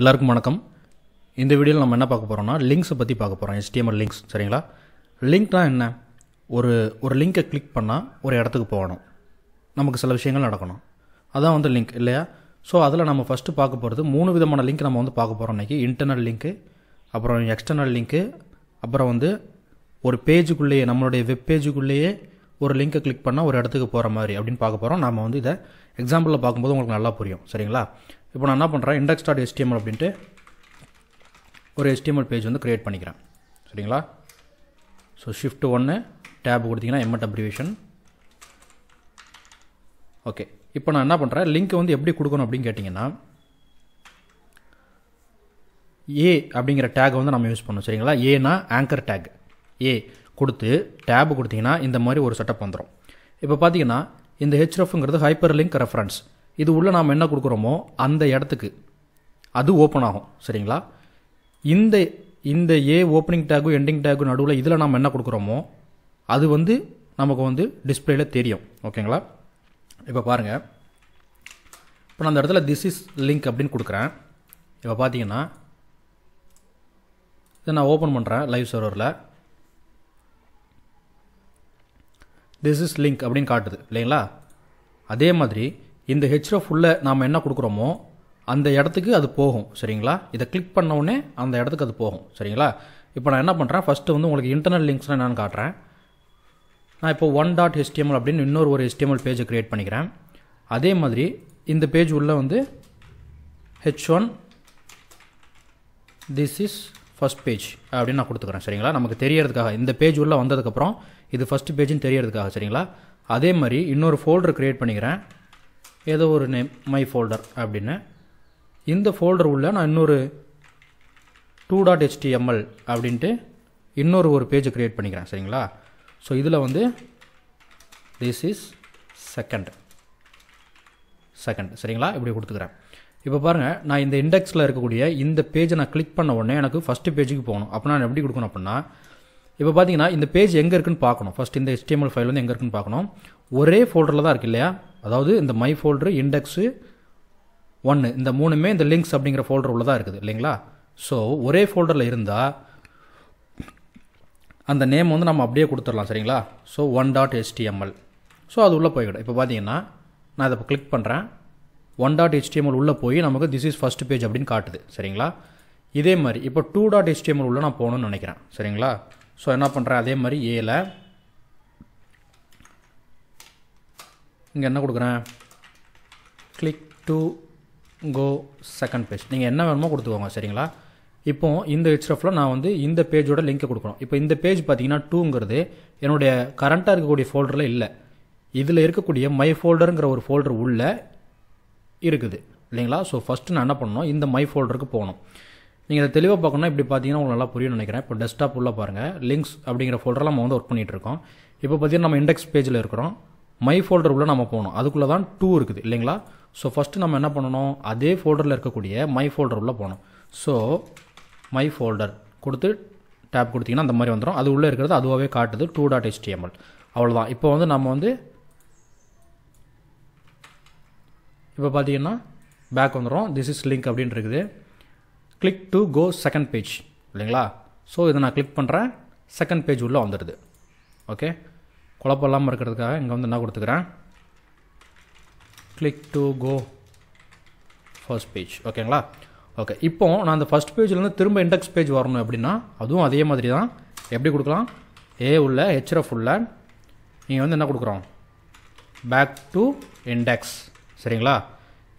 எல்லாருக்கும் வணக்கம் இந்த வீடியோவில் நம்ம என்ன பார்க்க போகிறோம்னா லிங்க்ஸை பற்றி பார்க்க போகிறோம் எஸ்டிஎம்எல் லிங்க்ஸ் சரிங்களா லிங்க்னால் என்ன ஒரு ஒரு லிங்க்கை கிளிக் பண்ணால் ஒரு இடத்துக்கு போகணும் நமக்கு சில விஷயங்கள் நடக்கணும் அதான் வந்து லிங்க் இல்லையா ஸோ அதில் நம்ம ஃபஸ்ட்டு பார்க்க போகிறது மூணு விதமான லிங்க் நம்ம வந்து பார்க்க போகிறோம் இன்றைக்கி இன்டர்னல் லிங்க்கு அப்புறம் எக்ஸ்டர்னல் லிங்க்கு அப்புறம் வந்து ஒரு பேஜுக்குள்ளேயே நம்மளுடைய வெப் பேஜுக்குள்ளேயே ஒரு லிங்க்கை கிளிக் பண்ணால் ஒரு இடத்துக்கு போகிற மாதிரி அப்படின்னு பார்க்க போகிறோம் நம்ம வந்து இதை எக்ஸாம்பிளில் பார்க்கும்போது உங்களுக்கு நல்லா புரியும் சரிங்களா இப்போ நான் என்ன பண்ணுறேன் இண்டெக்ஸ் டாட் எஸ்டிஎம்எல் அப்படின்ட்டு ஒரு எஸ்டிஎம்எல் பேஜ் வந்து க்ரியேட் பண்ணிக்கிறேன் சரிங்களா ஸோ ஷிஃப்ட் ஒன்று டேப் கொடுத்தீங்கன்னா எம்எட் அப்ரிவேஷன் ஓகே இப்போ நான் என்ன பண்ணுறேன் லிங்க் வந்து எப்படி கொடுக்கணும் அப்படின்னு கேட்டிங்கன்னா ஏ அப்படிங்கிற டேக் வந்து நம்ம யூஸ் பண்ணோம் சரிங்களா ஏனா ஆங்கர் டேக் ஏ கொடுத்து டேப் கொடுத்தீங்கன்னா இந்த மாதிரி ஒரு செட்டப் வந்துடும் இப்போ பார்த்தீங்கன்னா இந்த ஹெச்ரஃப்ங்கிறது ஹைப்பர் லிங்க் ரெஃபரன்ஸ் இது உள்ளே நாம் என்ன கொடுக்குறோமோ அந்த இடத்துக்கு அது ஓப்பன் ஆகும் சரிங்களா இந்த இந்த ஏ ஓப்பனிங் டேக்கும் எண்டிங் டேக்கு நடுவில் இதில் நாம் என்ன கொடுக்குறோமோ அது வந்து நமக்கு வந்து டிஸ்பிளேல தெரியும் ஓகேங்களா இப்போ பாருங்கள் இப்போ நான் அந்த இடத்துல திஸ் இஸ் லிங்க் அப்படின்னு கொடுக்குறேன் இப்போ பார்த்தீங்கன்னா இதை நான் ஓப்பன் பண்ணுறேன் லைவ் சர்வரில் திஸ் இஸ் லிங்க் அப்படின்னு காட்டுது இல்லைங்களா அதே மாதிரி இந்த ஹெச்எஃப் உள்ள நாம் என்ன கொடுக்குறோமோ அந்த இடத்துக்கு அது போகும் சரிங்களா இதை கிளிக் பண்ணவுடனே அந்த இடத்துக்கு அது போகும் சரிங்களா இப்போ நான் என்ன பண்ணுறேன் ஃபஸ்ட்டு வந்து உங்களுக்கு இன்டர்னல் லிங்க்ஸ்லாம் என்னென்னு காட்டுறேன் நான் இப்போ ஒன் டாட் ஹெச்டிஎம்எல் அப்படின்னு இன்னொரு ஒரு ஹெச்டிஎம்எல் பேஜை க்ரியேட் பண்ணிக்கிறேன் அதே மாதிரி இந்த பேஜ் உள்ளே வந்து H one this is first page அப்படின்னு நான் கொடுத்துக்கிறேன் சரிங்களா நமக்கு தெரியறதுக்காக இந்த பேஜ் உள்ளே வந்ததுக்கப்புறம் இது ஃபஸ்ட் பேஜ்னு தெரியறதுக்காக சரிங்களா அதே மாதிரி இன்னொரு ஃபோல்டர் க்ரியேட் பண்ணிக்கிறேன் ஏதோ ஒரு நேம் மை ஃபோல்டர் அப்படின்னு இந்த ஃபோல்டர் உள்ள நான் இன்னொரு டூ டாட் ஹெச்டிஎம்எல் அப்படின்ட்டு இன்னொரு ஒரு பேஜை க்ரியேட் பண்ணிக்கிறேன் சரிங்களா ஸோ இதில் வந்து திஸ் இஸ் செகண்ட் செகண்ட் சரிங்களா இப்படி கொடுத்துக்கிறேன் இப்போ பாருங்கள் நான் இந்த இண்டெக்ஸில் இருக்கக்கூடிய இந்த பேஜை நான் கிளிக் பண்ண உடனே எனக்கு ஃபஸ்ட்டு பேஜுக்கு போகணும் அப்போ நான் எப்படி கொடுக்கணும் அப்படின்னா இப்போ பார்த்தீங்கன்னா இந்த பேஜ் எங்கே இருக்குன்னு பார்க்கணும் ஃபஸ்ட் இந்த ஹெச்டிஎம்எல் ஃபைல் வந்து எங்கே இருக்குன்னு பார்க்கணும் ஒரே ஃபோல்டரில் தான் இருக்குது இல்லையா அதாவது இந்த மை ஃபோல்டரு இண்டெக்ஸு ஒன்று இந்த மூணுமே இந்த லிங்க்ஸ் அப்படிங்கிற ஃபோல்டர் உள்ளே தான் இருக்குது இல்லைங்களா ஸோ ஒரே ஃபோல்டரில் இருந்தால் அந்த நேம் வந்து நம்ம அப்படியே கொடுத்துடலாம் சரிங்களா so one dot HTML so அது உள்ளே போய்கிடும் இப்போ பார்த்தீங்கன்னா நான் இதை இப்போ கிளிக் பண்ணுறேன் ஒன் டாட் ஹெச்டிஎம்எல் உள்ளே போய் நமக்கு திஸ் இஸ் ஃபஸ்ட் பேஜ் அப்படின்னு காட்டுது சரிங்களா இதே மாதிரி இப்போ டூ டாட் ஹெச்டிஎம்எல் உள்ளே நான் போகணும்னு நினைக்கிறேன் சரிங்களா ஸோ என்ன பண்ணுறேன் அதே மாதிரி ஏல இங்கே என்ன கொடுக்குறேன் click to go second page நீங்கள் என்ன வேணுமோ கொடுத்துக்கோங்க சரிங்களா இப்போ இந்த ஹெச்ரஃபில் நான் வந்து இந்த பேஜோட லிங்க்கை கொடுக்கணும் இப்போ இந்த பேஜ் பார்த்தீங்கன்னா டூங்கிறது என்னுடைய கரண்ட்டாக இருக்கக்கூடிய ஃபோல்டரில் இல்லை இதில் இருக்கக்கூடிய மை ஃபோல்டருங்கிற ஒரு ஃபோல்டர் உள்ளே இருக்குது இல்லைங்களா ஸோ ஃபஸ்ட்டு நான் என்ன பண்ணணும் இந்த மை ஃபோல்டருக்கு போகணும் நீங்கள் இதை தெளிவாக பார்க்கணும் இப்படி பார்த்தீங்கன்னா உங்களுக்கு நல்லா புரியும் நினைக்கிறேன் இப்போ டெஸ்க்டாப் உள்ளே பாருங்கள் லிங்க்ஸ் அப்படிங்கிற ஃபோல்டரில் நம்ம வந்து ஒர்க் பண்ணிகிட்ருக்கோம் இப்போ பார்த்தீங்கன்னா நம்ம இண்டெக்ஸ் பேஜில் இருக்கிறோம் மை ஃபோல்டர் உள்ள நம்ம போகணும் அதுக்குள்ளே தான் டூ இருக்குது இல்லைங்களா ஸோ ஃபஸ்ட்டு நம்ம என்ன பண்ணணும் அதே ஃபோல்டரில் இருக்கக்கூடிய மை ஃபோல்டர் உள்ளே போகணும் ஸோ மை ஃபோல்டர் கொடுத்து டேப் கொடுத்திங்கன்னா அந்த மாதிரி வந்துடும் அது உள்ளே இருக்கிறது அதுவாகவே காட்டுது டூ டாட் ஹெச்டிஎம்எல் அவ்வளோதான் இப்போ வந்து நம்ம வந்து இப்போ பார்த்தீங்கன்னா பேக் வந்துடும் திஸ் இஸ் லிங்க் அப்படின்னு இருக்குது click to go second page இல்லைங்களா ஸோ இதை நான் கிளிக் பண்ணுறேன் செகண்ட் பேஜ் உள்ளே வந்துடுது ஓகே குழப்பம் இல்லாமல் இருக்கிறதுக்காக இங்கே வந்து என்ன கொடுத்துக்கிறேன் click to go first page ஓகேங்களா ஓகே இப்போ நான் அந்த ஃபஸ்ட் பேஜ்லேருந்து திரும்ப இண்டெக்ஸ் பேஜ் வரணும் அப்படின்னா அதுவும் அதே மாதிரி தான் எப்படி கொடுக்கலாம் ஏ உள்ள ஹெச்எஃப் உள்ள நீங்கள் வந்து என்ன கொடுக்குறோம் பேக் டு இண்டெக்ஸ் சரிங்களா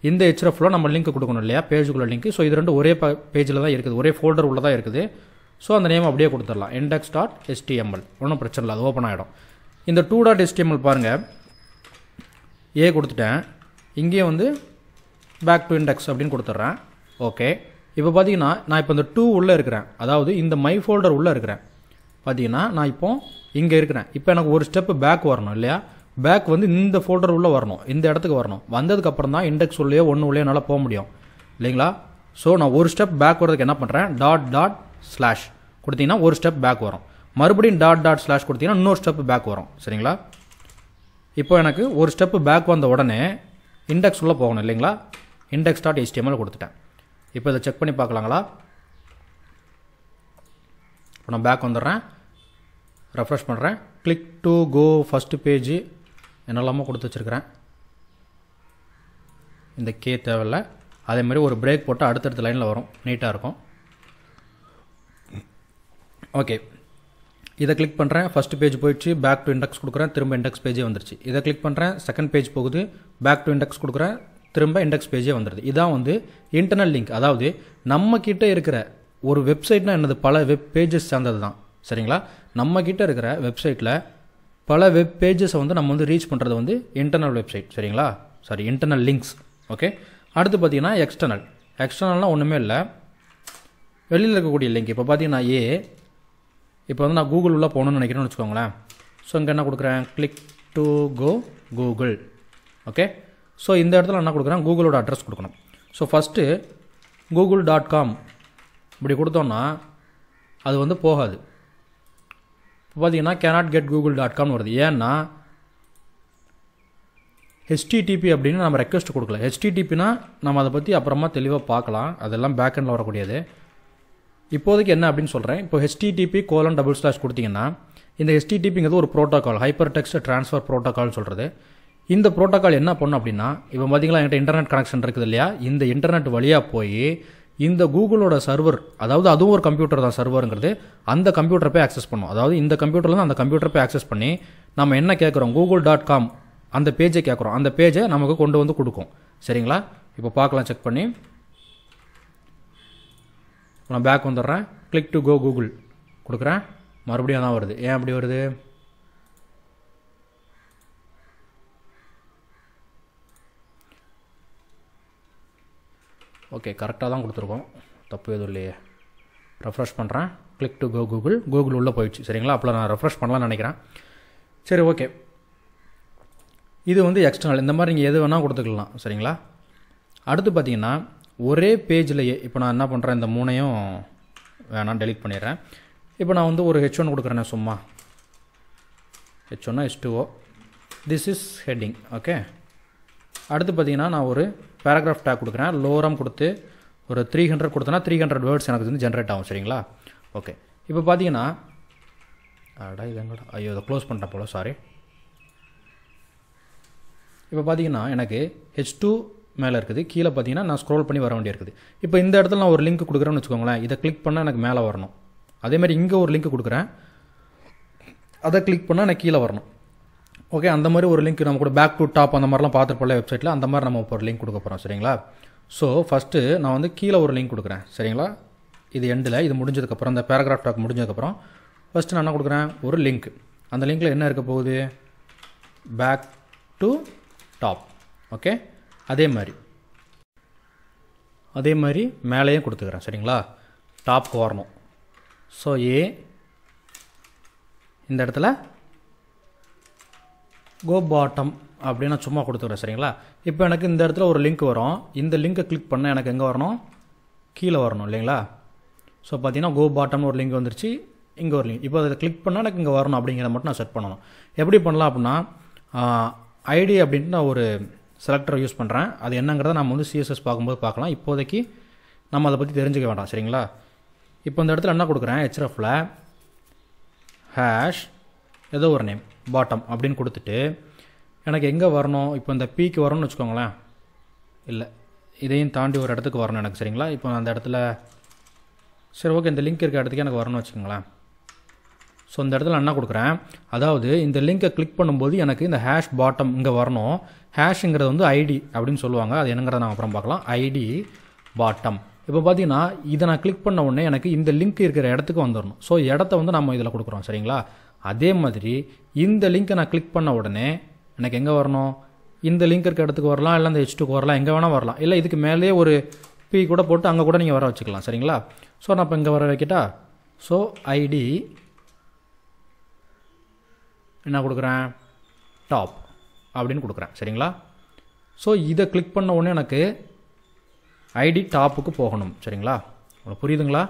இந்த ஹெச்எஃப்ல நம்ம லிங்க் கொடுக்கணும் இல்லையா பேஜுக்குள்ள லிங்க் ஸோ இது ரெண்டு ஒரே பேஜில் தான் இருக்குது ஒரே ஃபோல்டர் உள்ள தான் இருக்குது ஸோ அந்த நேம் அப்படியே கொடுத்துடலாம் இண்டெக்ஸ் டாட் எஸ்டிஎம்எல் ஒன்றும் பிரச்சனை இல்லை அது ஓப்பன் ஆகிடும் இந்த டூ டாட் எஸ்டிஎம்எல் பாருங்கள் ஏ கொடுத்துட்டேன் இங்கேயே வந்து பேக் டு இண்டெக்ஸ் அப்படின்னு கொடுத்துட்றேன் ஓகே இப்போ பார்த்தீங்கன்னா நான் இப்போ இந்த டூ உள்ளே இருக்கிறேன் அதாவது இந்த மை ஃபோல்டர் உள்ளே இருக்கிறேன் பார்த்தீங்கன்னா நான் இப்போ இங்கே இருக்கிறேன் இப்போ எனக்கு ஒரு ஸ்டெப்பு பேக் வரணும் இல்லையா பேக் வந்து இந்த ஃபோல்டர் உள்ளே வரணும் இந்த இடத்துக்கு வரணும் அப்புறம் தான் இண்டெக்ஸ் உள்ளே ஒன்று உள்ளே என்னால் போக முடியும் இல்லைங்களா ஸோ நான் ஒரு ஸ்டெப் பேக் வரதுக்கு என்ன பண்ணுறேன் டாட் டாட் ஸ்லாஷ் கொடுத்தீங்கன்னா ஒரு ஸ்டெப் பேக் வரும் மறுபடியும் டாட் டாட் ஸ்லாஷ் கொடுத்தீங்கன்னா இன்னொரு ஸ்டெப் பேக் வரும் சரிங்களா இப்போ எனக்கு ஒரு ஸ்டெப் பேக் வந்த உடனே இண்டெக்ஸ் உள்ளே போகணும் இல்லைங்களா இண்டெக்ஸ் டாட் ஹெச்டிஎம்எல் கொடுத்துட்டேன் இப்போ இதை செக் பண்ணி பார்க்கலாங்களா இப்போ நான் பேக் வந்துடுறேன் ரெஃப்ரெஷ் பண்ணுறேன் click to go first page என்னெல்லாமோ கொடுத்து வச்சுருக்கிறேன் இந்த கே தேவையில்லை அதேமாதிரி ஒரு பிரேக் போட்டால் அடுத்தடுத்த லைனில் வரும் நீட்டாக இருக்கும் ஓகே இதை கிளிக் பண்ணுறேன் ஃபஸ்ட் பேஜ் போயிடுச்சு பேக் டு இண்டெக்ஸ் கொடுக்குறேன் திரும்ப இண்டெக்ஸ் பேஜே வந்துருச்சு இதை கிளிக் பண்ணுறேன் செகண்ட் பேஜ் போகுது பேக் டு இண்டெக்ஸ் கொடுக்குறேன் திரும்ப இண்டெக்ஸ் பேஜே வந்துடுது இதான் வந்து இன்டர்னல் லிங்க் அதாவது நம்ம கிட்டே இருக்கிற ஒரு வெப்சைட்னா என்னது பல வெப் பேஜஸ் சார்ந்தது தான் சரிங்களா நம்ம கிட்டே இருக்கிற வெப்சைட்டில் பல வெப் பேஜஸை வந்து நம்ம வந்து ரீச் பண்ணுறது வந்து இன்டர்னல் வெப்சைட் சரிங்களா சாரி இன்டர்னல் லிங்க்ஸ் ஓகே அடுத்து பார்த்தீங்கன்னா எக்ஸ்டர்னல் எக்ஸ்டர்னல்னால் ஒன்றுமே இல்லை வெளியில் இருக்கக்கூடிய லிங்க் இப்போ பார்த்தீங்கன்னா ஏ இப்போ வந்து நான் கூகுள் உள்ளே போகணுன்னு நினைக்கிறேன்னு வச்சுக்கோங்களேன் ஸோ இங்கே என்ன கொடுக்குறேன் click to go Google okay so இந்த இடத்துல என்ன கொடுக்குறேன் கூகுளோட அட்ரஸ் கொடுக்கணும் so first Google dot com இப்படி கொடுத்தோன்னா அது வந்து போகாது இப்போ பார்த்தீங்கன்னா கேனாட் கெட் கூகுள் டாட் காம்னு வருது ஏன்னா ஹெச்டிடிபி அப்படின்னு நம்ம ரெக்வஸ்ட் கொடுக்கல ஹெச்டிடிபினா நம்ம அதை பற்றி அப்புறமா தெளிவாக பார்க்கலாம் அதெல்லாம் பேக்கெண்டில் வரக்கூடியது இப்போதைக்கு என்ன அப்படின்னு சொல்கிறேன் இப்போ ஹெச்டிடிபி கோலன் டபுள் ஸ்லாஷ் கொடுத்தீங்கன்னா இந்த ஹெச்டிடிபிங்கிறது ஒரு ப்ரோட்டோக்கால் ஹைப்பர் டெக்ஸ்ட் ட்ரான்ஸ்ஃபர் ப்ரோட்டோக்கால்னு சொல்கிறது இந்த ப்ரோட்டோக்கால் என்ன பண்ணும் அப்படின்னா இப்போ பார்த்தீங்களா என்கிட்ட இன்டர்நெட் கனெக்ஷன் இருக்குது இல்லையா இந்த இன்டர்நெட் வழியாக போய் இந்த கூகுளோட சர்வர் அதாவது அதுவும் ஒரு கம்ப்யூட்டர் தான் சர்வருங்கிறது அந்த கம்ப்யூட்டர் போய் ஆக்சஸ் பண்ணும் அதாவது இந்த கம்ப்யூட்டர்லேருந்து அந்த கம்ப்யூட்டர் போய் ஆக்சஸ் பண்ணி நம்ம என்ன கேட்குறோம் கூகுள் டாட் காம் அந்த பேஜை கேட்குறோம் அந்த பேஜை நமக்கு கொண்டு வந்து கொடுக்கும் சரிங்களா இப்போ பார்க்கலாம் செக் பண்ணி நான் பேக் வந்துடுறேன் கிளிக் டு கோ கூகுள் கொடுக்குறேன் மறுபடியும் தான் வருது ஏன் அப்படி வருது ஓகே கரெக்டாக தான் கொடுத்துருக்கோம் தப்பு எதுவும் இல்லையே ரெஃப்ரெஷ் பண்ணுறேன் click to go Google Google உள்ளே போயிடுச்சு சரிங்களா அப்போ நான் ரெஃப்ரெஷ் பண்ணலாம்னு நினைக்கிறேன் சரி ஓகே இது வந்து எக்ஸ்டர்னல் இந்த மாதிரி நீங்கள் எது வேணால் கொடுத்துக்கலாம் சரிங்களா அடுத்து பார்த்தீங்கன்னா ஒரே பேஜ்லையே இப்போ நான் என்ன பண்ணுறேன் இந்த மூணையும் வேணாம் டெலிட் பண்ணிடுறேன் இப்போ நான் வந்து ஒரு ஹெச் ஒன் கொடுக்குறேன் சும்மா ஹெச் ஒன்னா H two this is heading okay அடுத்து பார்த்தீங்கன்னா நான் ஒரு பேராகிராஃப் டேக் கொடுக்குறேன் லோரம் கொடுத்து ஒரு த்ரீ ஹண்ட்ரட் கொடுத்தேன்னா த்ரீ ஹண்ட்ரட் வேர்ட்ஸ் எனக்கு வந்து ஜென்ரேட் ஆகும் சரிங்களா ஓகே இப்போ பார்த்தீங்கன்னா அடா இது எங்கடா ஐயோ இதை க்ளோஸ் பண்ணிட்டேன் போல சாரி இப்போ பார்த்தீங்கன்னா எனக்கு ஹெச் டூ மேலே இருக்குது கீழே பார்த்தீங்கன்னா நான் ஸ்க்ரோல் பண்ணி வர வேண்டியிருக்குது இப்போ இந்த இடத்துல நான் ஒரு லிங்க் கொடுக்குறேன்னு வச்சுக்கோங்களேன் இதை கிளிக் பண்ணால் எனக்கு மேலே வரணும் அதேமாதிரி இங்கே ஒரு லிங்க் கொடுக்குறேன் அதை கிளிக் பண்ணால் எனக்கு கீழே வரணும் ஓகே அந்த மாதிரி ஒரு லிங்க் நம்ம கூட பேக் டு டாப் அந்த மாதிரிலாம் பார்த்துருப்போம்ல வெப்சைட்டில் அந்த மாதிரி நம்ம ஒரு லிங்க் கொடுக்க போகிறோம் சரிங்களா ஸோ ஃபஸ்ட்டு நான் வந்து கீழே ஒரு லிங்க் கொடுக்குறேன் சரிங்களா இது எண்டில் இது முடிஞ்சதுக்கப்புறம் இந்த பேராகிராஃப் டாக் முடிஞ்சதுக்கப்புறம் ஃபஸ்ட்டு நான் என்ன கொடுக்குறேன் ஒரு லிங்க் அந்த லிங்க்கில் என்ன இருக்க போகுது பேக் டு டாப் ஓகே அதே மாதிரி அதே மாதிரி மேலேயும் கொடுத்துக்கிறேன் சரிங்களா டாப்க்கு வரணும் ஸோ ஏ இந்த இடத்துல கோ பாட்டம் அப்படின்னு சும்மா கொடுத்துக்கிறேன் சரிங்களா இப்போ எனக்கு இந்த இடத்துல ஒரு லிங்க் வரும் இந்த லிங்க்கை கிளிக் பண்ணால் எனக்கு எங்கே வரணும் கீழே வரணும் இல்லைங்களா ஸோ பார்த்தீங்கன்னா கோ பாட்டம்னு ஒரு லிங்க் வந்துருச்சு இங்கே ஒரு லிங்க் இப்போ அதை கிளிக் பண்ணால் எனக்கு இங்கே வரணும் அப்படிங்கிறத மட்டும் நான் செட் பண்ணணும் எப்படி பண்ணலாம் அப்படின்னா ஐடி அப்படின்ட்டு நான் ஒரு செலக்டரை யூஸ் பண்ணுறேன் அது என்னங்கிறத நம்ம வந்து சிஎஸ்எஸ் பார்க்கும்போது பார்க்கலாம் இப்போதைக்கு நம்ம அதை பற்றி தெரிஞ்சுக்க வேண்டாம் சரிங்களா இப்போ இந்த இடத்துல என்ன கொடுக்குறேன் ஹெச்எஃப்ல ஹேஷ் ஏதோ ஒரு நேம் பாட்டம் அப்படின்னு கொடுத்துட்டு எனக்கு எங்கே வரணும் இப்போ இந்த பீக்கு வரணும்னு வச்சுக்கோங்களேன் இல்லை இதையும் தாண்டி ஒரு இடத்துக்கு வரணும் எனக்கு சரிங்களா இப்போ அந்த இடத்துல சரி ஓகே இந்த லிங்க் இருக்க இடத்துக்கு எனக்கு வரணும்னு வச்சுக்கோங்களேன் ஸோ இந்த இடத்துல என்ன கொடுக்குறேன் அதாவது இந்த லிங்கை கிளிக் பண்ணும்போது எனக்கு இந்த ஹேஷ் பாட்டம் இங்கே வரணும் ஹேஷுங்கிறது வந்து ஐடி அப்படின்னு சொல்லுவாங்க அது என்னங்கிறத நாங்கள் அப்புறம் பார்க்கலாம் ஐடி பாட்டம் இப்போ பார்த்தீங்கன்னா இதை நான் கிளிக் பண்ண உடனே எனக்கு இந்த லிங்க் இருக்கிற இடத்துக்கு வந்துடணும் ஸோ இடத்த வந்து நம்ம இதில் கொடுக்குறோம் சரிங்களா அதே மாதிரி இந்த லிங்க்கை நான் கிளிக் பண்ண உடனே எனக்கு எங்கே வரணும் இந்த லிங்க் இருக்க இடத்துக்கு வரலாம் இல்லை இந்த ஹெச்டுக்கு வரலாம் எங்கே வேணால் வரலாம் இல்லை இதுக்கு மேலேயே ஒரு பி கூட போட்டு அங்கே கூட நீங்கள் வர வச்சுக்கலாம் சரிங்களா ஸோ நான் இப்போ இங்கே வர வைக்கிட்டா ஸோ ஐடி என்ன கொடுக்குறேன் டாப் அப்படின்னு கொடுக்குறேன் சரிங்களா ஸோ இதை கிளிக் பண்ண உடனே எனக்கு ஐடி டாப்புக்கு போகணும் சரிங்களா உங்களுக்கு புரியுதுங்களா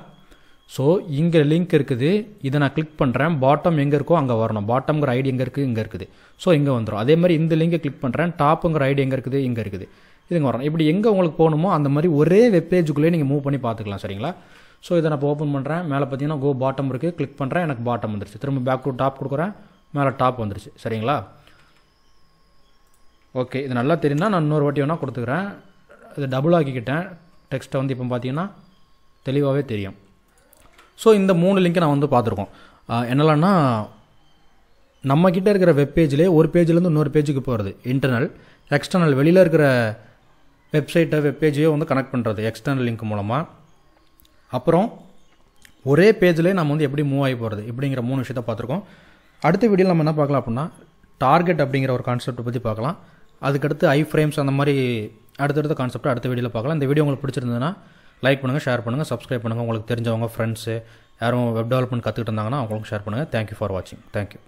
ஸோ இங்கே லிங்க் இருக்குது இதை நான் கிளிக் பண்ணுறேன் பாட்டம் எங்கே இருக்கோ அங்கே வரணும் பாட்டம்ங்கிற ஐடி எங்கே இருக்குது இங்கே இருக்குது ஸோ இங்கே வந்துடும் அதே மாதிரி இந்த லிங்கை கிளிக் பண்ணுறேன் டாப்புங்கிற ஐடி எங்கே இருக்குது இங்கே இருக்குது இதுங்க வரணும் இப்படி எங்கே உங்களுக்கு போகணுமோ அந்த மாதிரி ஒரே வெப்பேஜுக்குள்ளேயே நீங்கள் மூவ் பண்ணி பார்த்துக்கலாம் சரிங்களா ஸோ இதை நான் இப்போ ஓப்பன் பண்ணுறேன் மேலே பார்த்தீங்கன்னா கோ பாட்டம் இருக்குது கிளிக் பண்ணுறேன் எனக்கு பாட்டம் வந்துருச்சு திரும்ப பேக் டு டாப் கொடுக்குறேன் மேலே டாப் வந்துருச்சு சரிங்களா ஓகே இது நல்லா தெரியும்னா நான் இன்னொரு வாட்டி வேணால் கொடுத்துக்கிறேன் இது டபுள் ஆக்கிக்கிட்டேன் டெக்ஸ்ட்டை வந்து இப்போ பார்த்தீங்கன்னா தெளிவாகவே தெரியும் ஸோ இந்த மூணு லிங்க்கை நான் வந்து பார்த்துருக்கோம் என்னலான்னா நம்மக்கிட்ட இருக்கிற வெப்பேஜ்லேயே ஒரு பேஜ்லேருந்து இன்னொரு பேஜுக்கு போகிறது இன்டர்னல் எக்ஸ்டர்னல் வெளியில் இருக்கிற வெப்சைட்டை வெப்பேஜையோ வந்து கனெக்ட் பண்ணுறது எக்ஸ்டர்னல் லிங்க் மூலமாக அப்புறம் ஒரே பேஜ்லேயே நம்ம வந்து எப்படி மூவ் ஆகி போகிறது இப்படிங்கிற மூணு விஷயத்த பார்த்துருக்கோம் அடுத்த வீடியோவில் நம்ம என்ன பார்க்கலாம் அப்படின்னா டார்கெட் அப்படிங்கிற ஒரு கான்செப்ட் பற்றி பார்க்கலாம் அதுக்கடுத்து ஐ ஃப்ரேம்ஸ் அந்த மாதிரி அடுத்தடுத்த கான்செப்ட் அடுத்த வீடியோவில் பார்க்கலாம் இந்த வீடியோ உங்களுக்கு பிடிச்சிருந்ததுன்னா லைக் பண்ணுங்கள் ஷேர் பண்ணுங்கள் சப்ஸ்கிரைப் பண்ணுங்கள் உங்களுக்கு தெரிஞ்சவங்க ஃப்ரெண்ட்ஸு யாரும் வெப் டெவலப்மெண்ட் கற்றுக்கிட்டு இருந்தாங்கன்னா அவங்களுக்கு ஷேர் பண்ணுங்கள் தேங்க்யூ ஃபார் வாட்சிங் தேங்க்யூ